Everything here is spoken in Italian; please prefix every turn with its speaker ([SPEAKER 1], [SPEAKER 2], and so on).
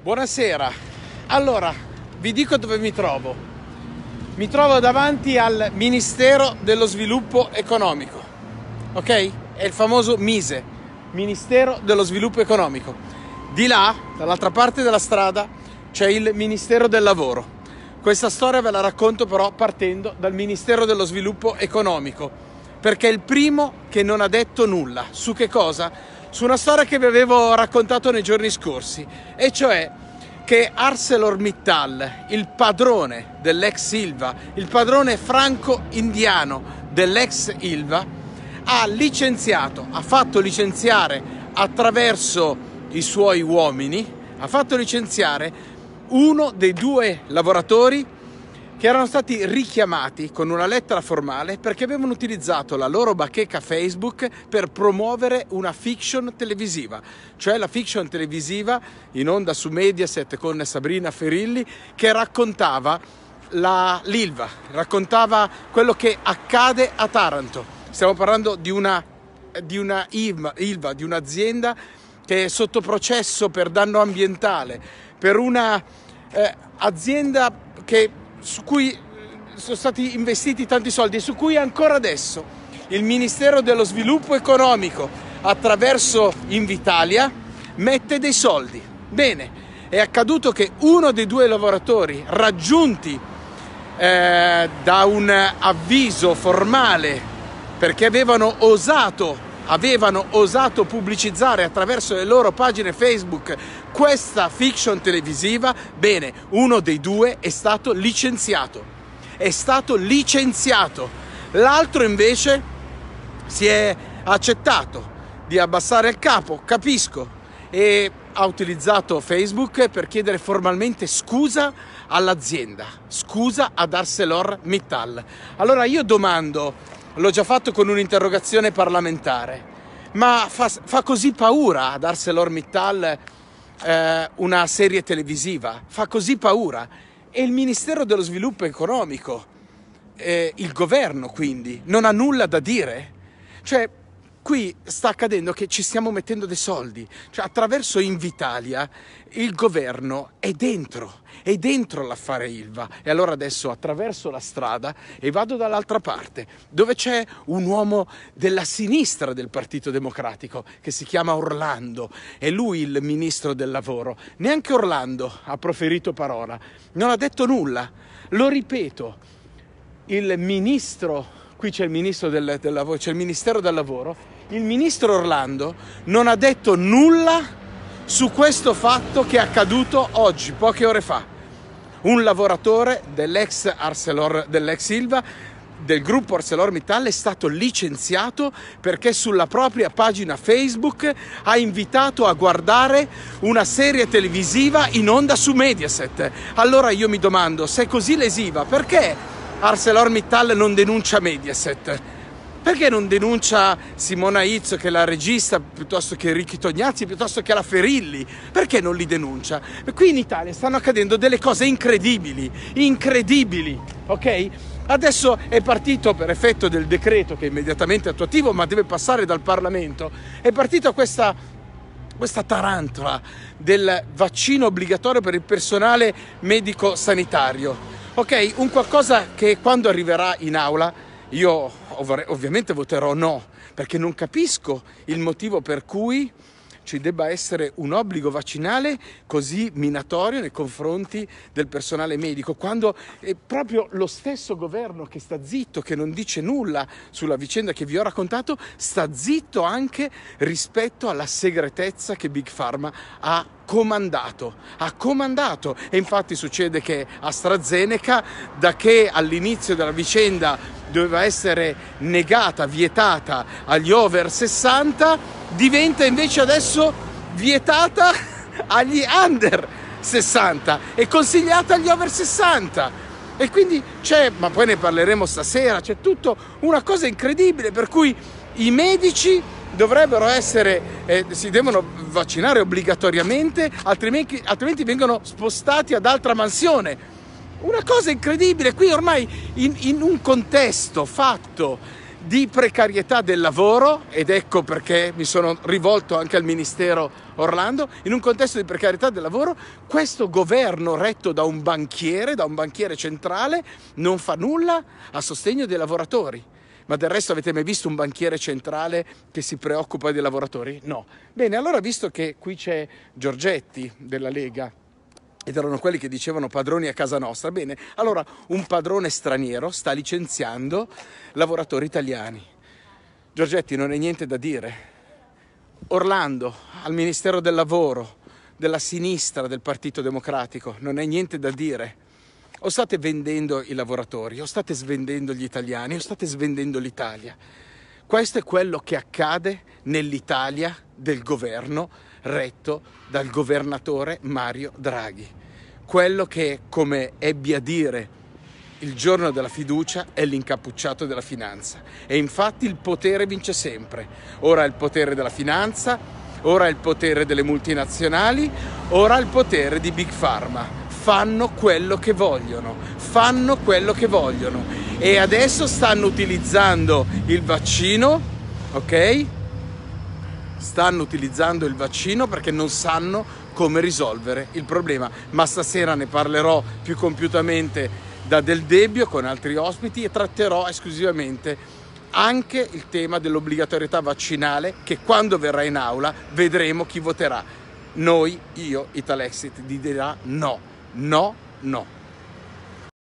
[SPEAKER 1] Buonasera, allora vi dico dove mi trovo. Mi trovo davanti al Ministero dello Sviluppo Economico, ok? È il famoso MISE, Ministero dello Sviluppo Economico. Di là, dall'altra parte della strada, c'è il Ministero del Lavoro. Questa storia ve la racconto però partendo dal Ministero dello Sviluppo Economico, perché è il primo che non ha detto nulla. Su che cosa? su una storia che vi avevo raccontato nei giorni scorsi, e cioè che ArcelorMittal, il padrone dell'ex Ilva, il padrone franco-indiano dell'ex Ilva, ha licenziato, ha fatto licenziare attraverso i suoi uomini, ha fatto licenziare uno dei due lavoratori che erano stati richiamati con una lettera formale perché avevano utilizzato la loro bacheca Facebook per promuovere una fiction televisiva, cioè la fiction televisiva in onda su Mediaset con Sabrina Ferilli che raccontava la, l'Ilva, raccontava quello che accade a Taranto. Stiamo parlando di una, di una Ilva, Ilva, di un'azienda che è sotto processo per danno ambientale, per una eh, azienda che su cui eh, sono stati investiti tanti soldi e su cui ancora adesso il Ministero dello Sviluppo Economico attraverso Invitalia mette dei soldi. Bene, è accaduto che uno dei due lavoratori raggiunti eh, da un avviso formale perché avevano osato avevano osato pubblicizzare attraverso le loro pagine Facebook questa fiction televisiva, bene, uno dei due è stato licenziato. È stato licenziato. L'altro invece si è accettato di abbassare il capo, capisco, e ha utilizzato Facebook per chiedere formalmente scusa all'azienda, scusa ad ArcelorMittal. Allora io domando, l'ho già fatto con un'interrogazione parlamentare, ma fa, fa così paura ad ArcelorMittal eh, una serie televisiva, fa così paura. E il Ministero dello Sviluppo Economico, eh, il governo quindi, non ha nulla da dire. Cioè, qui sta accadendo che ci stiamo mettendo dei soldi, cioè attraverso Invitalia il governo è dentro, è dentro l'affare Ilva e allora adesso attraverso la strada e vado dall'altra parte dove c'è un uomo della sinistra del Partito Democratico che si chiama Orlando, è lui il ministro del lavoro, neanche Orlando ha proferito parola, non ha detto nulla, lo ripeto, il ministro qui c'è il, del, del lavoro, c'è il Ministero del Lavoro, il ministro Orlando non ha detto nulla su questo fatto che è accaduto oggi, poche ore fa. Un lavoratore dell'ex, Arcelor, dell'ex Silva, del gruppo ArcelorMittal è stato licenziato perché sulla propria pagina Facebook ha invitato a guardare una serie televisiva in onda su Mediaset. Allora io mi domando, se è così lesiva, perché ArcelorMittal non denuncia Mediaset? Perché non denuncia Simona Izzo, che è la regista, piuttosto che Ricchi Tognazzi, piuttosto che la Ferilli? Perché non li denuncia? Qui in Italia stanno accadendo delle cose incredibili, incredibili, ok? Adesso è partito per effetto del decreto che è immediatamente attuativo ma deve passare dal Parlamento, è partita questa, questa tarantola del vaccino obbligatorio per il personale medico sanitario Ok, un qualcosa che quando arriverà in aula io ovviamente voterò no, perché non capisco il motivo per cui ci debba essere un obbligo vaccinale così minatorio nei confronti del personale medico, quando è proprio lo stesso governo che sta zitto, che non dice nulla sulla vicenda che vi ho raccontato, sta zitto anche rispetto alla segretezza che Big Pharma ha comandato, ha comandato e infatti succede che AstraZeneca da che all'inizio della vicenda doveva essere negata, vietata agli over 60, diventa invece adesso vietata agli under 60 e consigliata agli over 60. E quindi c'è, ma poi ne parleremo stasera, c'è tutto una cosa incredibile per cui i medici dovrebbero essere, eh, si devono vaccinare obbligatoriamente, altrimenti, altrimenti vengono spostati ad altra mansione una cosa incredibile, qui ormai in, in un contesto fatto di precarietà del lavoro, ed ecco perché mi sono rivolto anche al Ministero Orlando, in un contesto di precarietà del lavoro, questo governo retto da un banchiere, da un banchiere centrale, non fa nulla a sostegno dei lavoratori. Ma del resto avete mai visto un banchiere centrale che si preoccupa dei lavoratori? No. Bene, allora visto che qui c'è Giorgetti della Lega, ed erano quelli che dicevano padroni a casa nostra. Bene, allora un padrone straniero sta licenziando lavoratori italiani. Giorgetti non è niente da dire. Orlando al Ministero del Lavoro, della sinistra del Partito Democratico, non è niente da dire. O state vendendo i lavoratori, o state svendendo gli italiani, o state svendendo l'Italia. Questo è quello che accade nell'Italia del governo retto dal governatore Mario Draghi. Quello che, come ebbi a dire il giorno della fiducia, è l'incappucciato della finanza. E infatti il potere vince sempre. Ora è il potere della finanza, ora è il potere delle multinazionali, ora è il potere di Big Pharma. Fanno quello che vogliono, fanno quello che vogliono. E adesso stanno utilizzando il vaccino, ok? stanno utilizzando il vaccino perché non sanno come risolvere il problema. Ma stasera ne parlerò più compiutamente da Del Debbio con altri ospiti e tratterò esclusivamente anche il tema dell'obbligatorietà vaccinale che quando verrà in aula vedremo chi voterà. Noi, io, Italexit, vi dirà no, no, no.